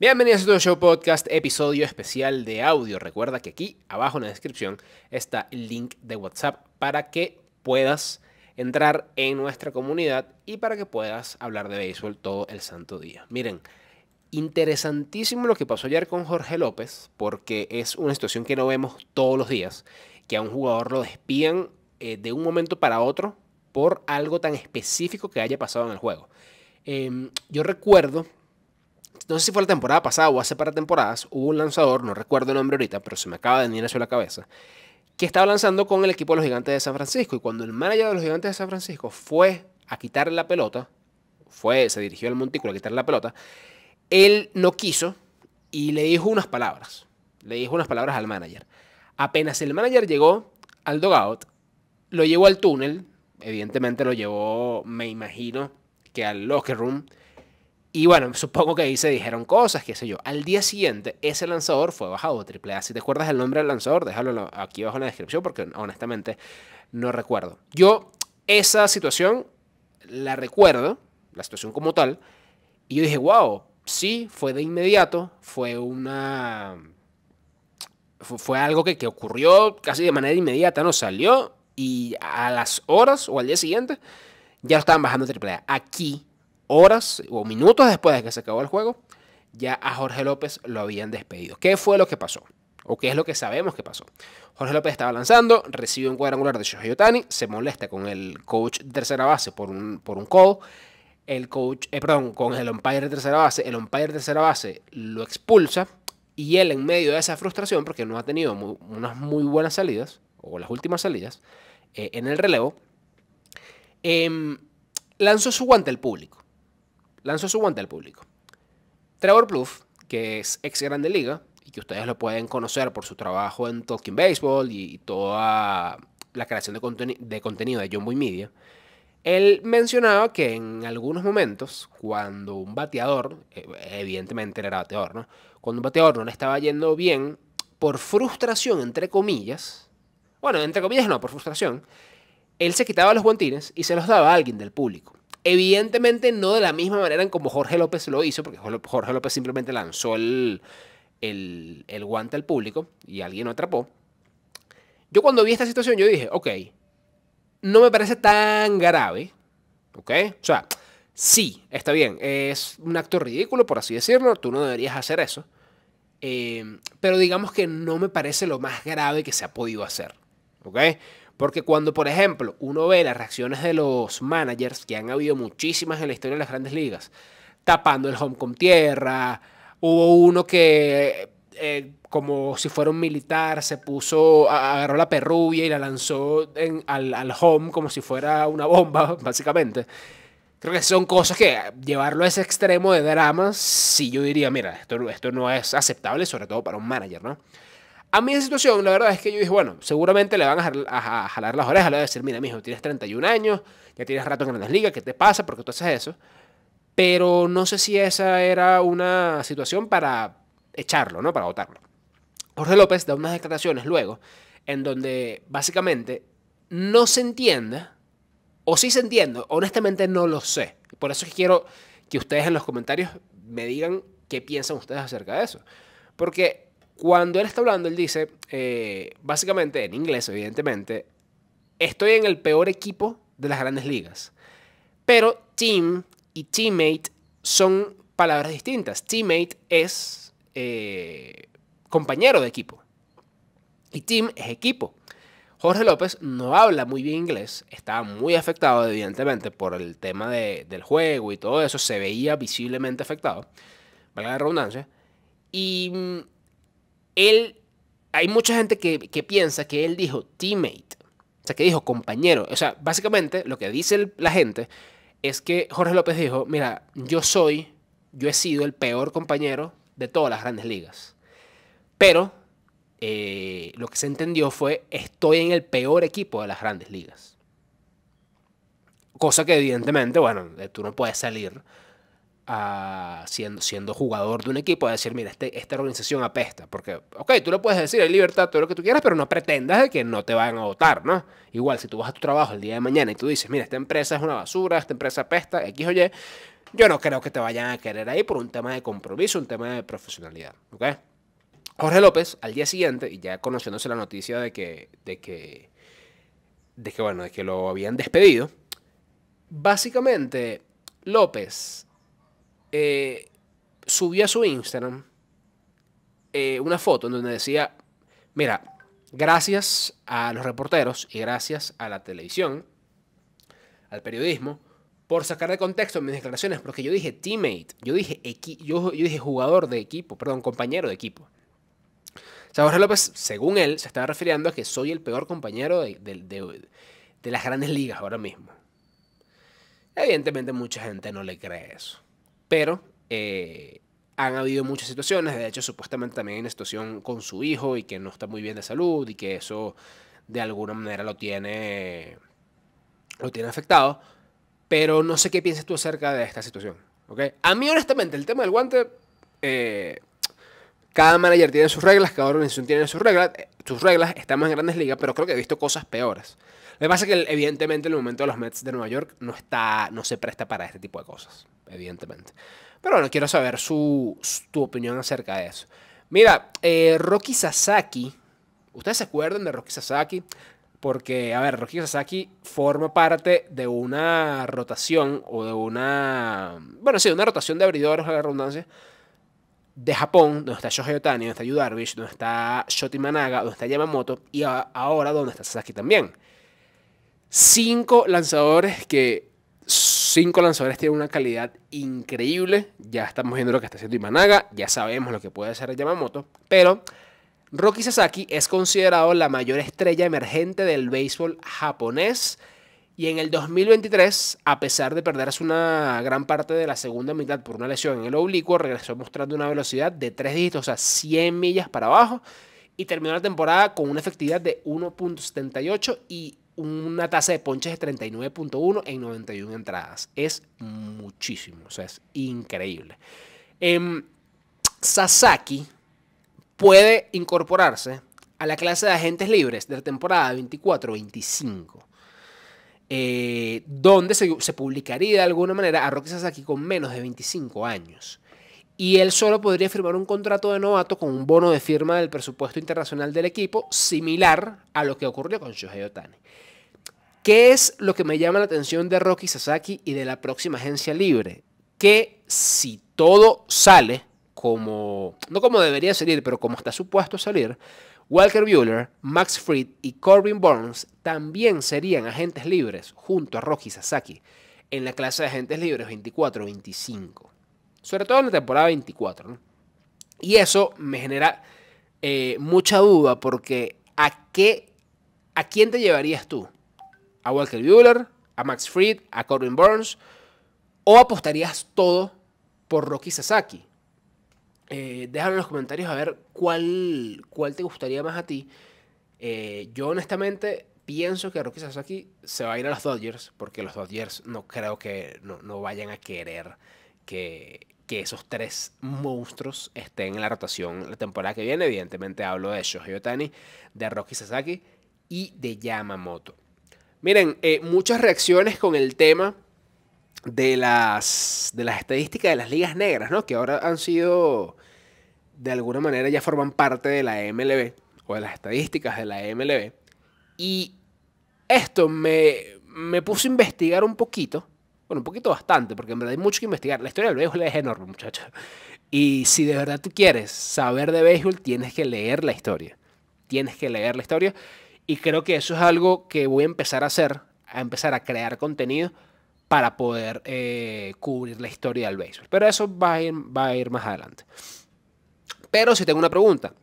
Bienvenidos a tu este show podcast, episodio especial de audio. Recuerda que aquí abajo en la descripción está el link de WhatsApp para que puedas entrar en nuestra comunidad y para que puedas hablar de béisbol todo el santo día. Miren, interesantísimo lo que pasó ayer con Jorge López, porque es una situación que no vemos todos los días, que a un jugador lo despían eh, de un momento para otro por algo tan específico que haya pasado en el juego. Em, yo recuerdo no sé si fue la temporada pasada o hace para temporadas, hubo un lanzador, no recuerdo el nombre ahorita, pero se me acaba de venir eso a la cabeza, que estaba lanzando con el equipo de los Gigantes de San Francisco. Y cuando el manager de los Gigantes de San Francisco fue a quitarle la pelota, fue, se dirigió al montículo a quitarle la pelota, él no quiso y le dijo unas palabras. Le dijo unas palabras al manager. Apenas el manager llegó al dogout, lo llevó al túnel, evidentemente lo llevó, me imagino, que al locker room y bueno, supongo que ahí se dijeron cosas, qué sé yo. Al día siguiente, ese lanzador fue bajado AAA. Si te acuerdas el nombre del lanzador, déjalo aquí abajo en la descripción porque honestamente no recuerdo. Yo esa situación la recuerdo, la situación como tal, y yo dije, wow, sí, fue de inmediato, fue una... Fue algo que, ocurrió casi de manera inmediata, ¿no? Salió y a las horas o al día siguiente ya lo estaban bajando AAA. Aquí horas o minutos después de que se acabó el juego, ya a Jorge López lo habían despedido. ¿Qué fue lo que pasó? ¿O qué es lo que sabemos que pasó? Jorge López estaba lanzando, recibe un cuadrangular de Shohei Otani, se molesta con el coach de tercera base por un, por call. El coach, eh, perdón, con el umpire de tercera base, el umpire de tercera base lo expulsa y él en medio de esa frustración, porque no ha tenido unas muy buenas salidas, o las últimas salidas, eh, en el relevo, em, lanzó su guante al público lanzó su guante al público. Trevor Plouffe, que es ex Grande Liga y que ustedes lo pueden conocer por su trabajo en Talking Baseball y, toda la creación de, contenido de John Boy Media, él mencionaba que en algunos momentos, cuando un bateador, eh, evidentemente él era bateador, ¿no? Cuando un bateador no le estaba yendo bien, por frustración, entre comillas, bueno, entre comillas no, por frustración, él se quitaba los guantines y se los daba a alguien del público. Evidentemente no de la misma manera en como Jorge López lo hizo, porque Jorge López simplemente lanzó el, el, guante al público y alguien lo atrapó. Yo cuando vi esta situación, yo dije, ok, no me parece tan grave, ¿ok? O sea, sí, está bien, es un acto ridículo, por así decirlo, tú no deberías hacer eso, eh, pero digamos que no me parece lo más grave que se ha podido hacer, ¿ok? Porque cuando, por ejemplo, uno ve las reacciones de los managers, que han habido muchísimas en la historia de las grandes ligas, tapando el home con tierra, hubo uno que eh, como si fuera un militar, se puso, agarró la perrubia y la lanzó al, home como si fuera una bomba, básicamente. Creo que son cosas que llevarlo a ese extremo de drama, sí yo diría, mira, esto, esto no es aceptable, sobre todo para un manager, ¿no? A mí situación, la verdad es que yo dije, bueno, seguramente le van a, jalar, las orejas, le van a decir, mira, mijo, tienes 31 años, ya tienes rato en Grandes Ligas, ¿qué te pasa? Porque qué tú haces eso? Pero no sé si esa era una situación para echarlo, ¿no? Para votarlo. Jorge López da unas declaraciones luego en donde básicamente no se entiende, o sí se entiende, honestamente no lo sé. Por eso quiero que ustedes en los comentarios me digan qué piensan ustedes acerca de eso. Porque cuando él está hablando, él dice, eh, básicamente en inglés, evidentemente, estoy en el peor equipo de las grandes ligas. Pero team y teammate son palabras distintas. Teammate es eh, compañero de equipo. Y team es equipo. Jorge López no habla muy bien inglés, está muy afectado evidentemente por el tema de, del juego y todo eso, se veía visiblemente afectado, valga la redundancia, y mm, él, hay mucha gente que, piensa que él dijo teammate, o sea, que dijo compañero. O sea, básicamente lo que dice la gente es que Jorge López dijo, mira, yo soy, yo he sido el peor compañero de todas las grandes ligas. Pero eh, lo que se entendió fue, estoy en el peor equipo de las grandes ligas. Cosa que evidentemente, bueno, tú no puedes salir siendo, siendo jugador de un equipo, a decir, mira, este, esta organización apesta. Porque, ok, tú lo puedes decir, hay libertad, todo lo que tú quieras, pero no pretendas de que no te vayan a votar, ¿no? Igual, si tú vas a tu trabajo el día de mañana y tú dices, mira, esta empresa es una basura, esta empresa apesta, X o Y, yo no creo que te vayan a querer ahí por un tema de compromiso, un tema de profesionalidad, ¿ok? Jorge López, al día siguiente, y ya conociéndose la noticia de que, de que, de que, bueno, de que lo habían despedido, básicamente López eh, subió a su Instagram eh, una foto en donde decía, mira, gracias a los reporteros y gracias a la televisión, al periodismo, por sacar de contexto mis declaraciones, porque yo dije teammate, yo dije, yo, dije jugador de equipo, perdón, compañero de equipo. Sabor López, según él, se estaba refiriendo a que soy el peor compañero de las grandes ligas ahora mismo. Evidentemente mucha gente no le cree eso pero eh, han habido muchas situaciones, de hecho supuestamente también hay una situación con su hijo y que no está muy bien de salud y que eso de alguna manera lo tiene, lo tiene afectado, pero no sé qué piensas tú acerca de esta situación. ¿okay? A mí honestamente el tema del guante... Eh, cada manager tiene sus reglas, cada organización tiene sus reglas, eh, sus reglas, estamos en grandes ligas, pero creo que he visto cosas peores. Lo que pasa es que evidentemente el momento de los Mets de Nueva York no, está, no se presta para este tipo de cosas, evidentemente. Pero bueno, quiero saber tu opinión acerca de eso. Mira, eh, Rocky Sasaki, ¿ustedes se acuerdan de Rocky Sasaki? Porque, a ver, Rocky Sasaki forma parte de una rotación o de una... Bueno, sí, una rotación de abridores, a la redundancia, de Japón, donde está Shohei Otani, donde está Yu Darvish, donde está Shoti Managa, donde está Yamamoto y ahora donde está Sasaki también. Cinco lanzadores que cinco lanzadores tienen una calidad increíble. Ya estamos viendo lo que está haciendo Imanaga, ya sabemos lo que puede hacer Yamamoto, pero Rocky Sasaki es considerado la mayor estrella emergente del béisbol japonés y en el 2023, a pesar de perderse una gran parte de la segunda mitad por una lesión en el oblicuo, regresó mostrando una velocidad de tres dígitos, o sea, 100 millas para abajo, y terminó la temporada con una efectividad de 1.78 y una tasa de ponches de 39.1 en 91 entradas. Es muchísimo, o sea, es increíble. Em, Sasaki puede incorporarse a la clase de agentes libres de la temporada 24-25 eh, donde se, se, publicaría de alguna manera a Rocky Sasaki con menos de 25 años. Y él solo podría firmar un contrato de novato con un bono de firma del presupuesto internacional del equipo, similar a lo que ocurrió con Shohei Otani. ¿Qué es lo que me llama la atención de Rocky Sasaki y de la próxima agencia libre? Que si todo sale como, no como debería salir, pero como está supuesto salir, Walker Bueller, Max Fried y Corbin Burns también serían agentes libres junto a Rocky Sasaki en la clase de agentes libres 24-25. Sobre todo en la temporada 24. Y eso me genera eh, mucha duda porque ¿a, qué, ¿a quién te llevarías tú? ¿A Walker Bueller? ¿A Max Fried? ¿A Corbin Burns? ¿O apostarías todo por Rocky Sasaki? Eh, en los comentarios a ver cuál, cuál te gustaría más a ti. Eh, yo honestamente pienso que Rocky Sasaki se va a ir a los Dodgers, porque los Dodgers no creo que no, vayan a querer que, que, esos tres monstruos estén en la rotación la temporada que viene. Evidentemente hablo de Shohei Otani, de Rocky Sasaki y de Yamamoto. Miren, eh, muchas reacciones con el tema de las, de las estadísticas de las ligas negras, ¿no? Que ahora han sido de alguna manera ya forman parte de la MLB o de las estadísticas de la MLB. Y esto me, puso a investigar un poquito, bueno, un poquito bastante, porque en verdad hay mucho que investigar. La historia del béisbol es enorme, muchachos. Y si de verdad tú quieres saber de béisbol, tienes que leer la historia. Tienes que leer la historia. Y creo que eso es algo que voy a empezar a hacer, a empezar a crear contenido para poder eh, cubrir la historia del béisbol. Pero eso va a va a ir más adelante. Pero si tengo una pregunta.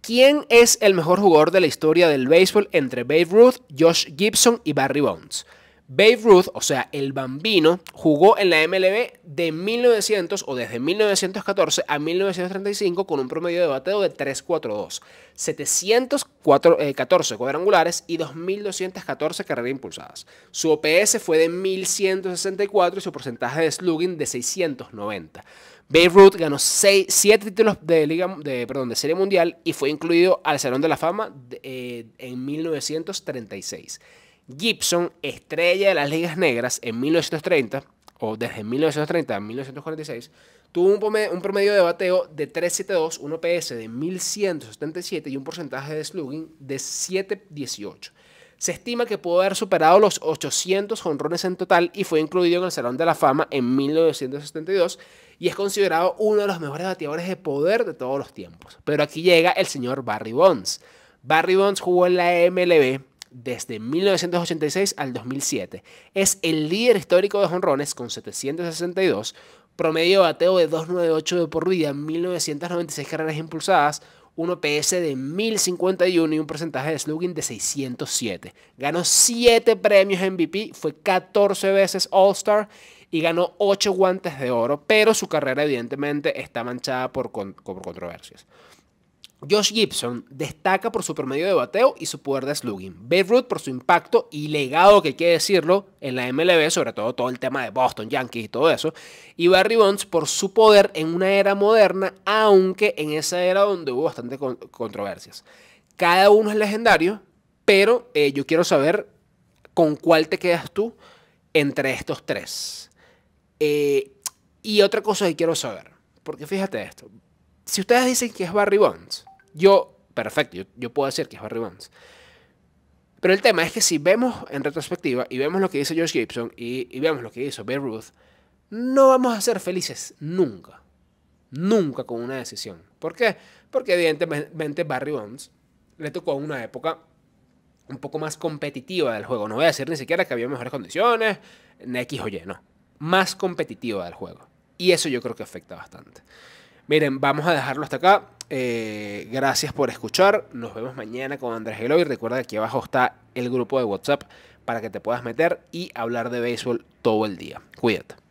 ¿Quién es el mejor jugador de la historia del béisbol entre Babe Ruth, Josh Gibson y Barry Bonds? Babe Ruth, o sea, el bambino, jugó en la MLB de 1900 o desde 1914 a 1935 con un promedio de bateo de 3.42, 714 eh, cuadrangulares y 2.214 carreras impulsadas. Su OPS fue de 1.164 y su porcentaje de slugging de 690. Babe Ruth ganó 7 títulos de, Liga, de, perdón, de Serie Mundial y fue incluido al Salón de la Fama eh, en 1936. Gibson, estrella de las ligas negras en 1930, o desde 1930 a 1946, tuvo un promedio, de bateo de 372, un OPS de 1177 y un porcentaje de slugging de 718. Se estima que pudo haber superado los 800 jonrones en total y fue incluido en el Salón de la Fama en 1972 y es considerado uno de los mejores bateadores de poder de todos los tiempos. Pero aquí llega el señor Barry Bonds. Barry Bonds jugó en la MLB desde 1986 al 2007. Es el líder histórico de jonrones con 762, promedio bateo de 298 de por vida, 1996 carreras impulsadas, un OPS de 1051 y un porcentaje de slugging de 607. Ganó 7 premios MVP, fue 14 veces All-Star y ganó 8 guantes de oro, pero su carrera evidentemente está manchada por controversias. Josh Gibson destaca por su promedio de bateo y su poder de slugging. Babe Ruth por su impacto y legado, que hay que decirlo, en la MLB, sobre todo todo el tema de Boston, Yankees y todo eso. Y Barry Bonds por su poder en una era moderna, aunque en esa era donde hubo bastantes controversias. Cada uno es legendario, pero eh, yo quiero saber con cuál te quedas tú entre estos tres. Eh, y otra cosa que quiero saber, porque fíjate esto. Si ustedes dicen que es Barry Bonds, yo, perfecto, yo, puedo decir que es Barry Bonds. Pero el tema es que si vemos en retrospectiva y vemos lo que dice George Gibson y, vemos lo que hizo Babe Ruth, no vamos a ser felices nunca. Nunca con una decisión. ¿Por qué? Porque evidentemente Barry Bonds le tocó una época un poco más competitiva del juego. No voy a decir ni siquiera que había mejores condiciones, X o Y, no. Más competitiva del juego. Y eso yo creo que afecta bastante. Miren, vamos a dejarlo hasta acá. Eh, gracias por escuchar. Nos vemos mañana con Andrés Y Recuerda que aquí abajo está el grupo de WhatsApp para que te puedas meter y hablar de béisbol todo el día. Cuídate.